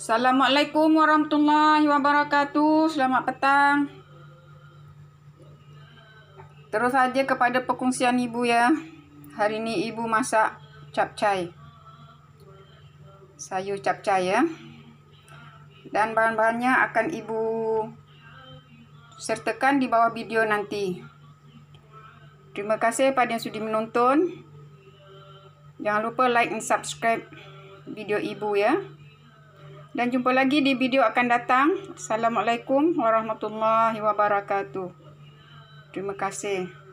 Assalamualaikum warahmatullahi wabarakatuh. Selamat petang. Terus saja kepada perkongsian ibu ya. Hari ini ibu masak capcai. Sayur capcai ya. Dan bahan-bahannya akan ibu sertakan di bawah video nanti. Terima kasih pada yang sudah menonton. Jangan lupa like dan subscribe video ibu ya. Dan jumpa lagi di video akan datang. Assalamualaikum warahmatullahi wabarakatuh. Terima kasih.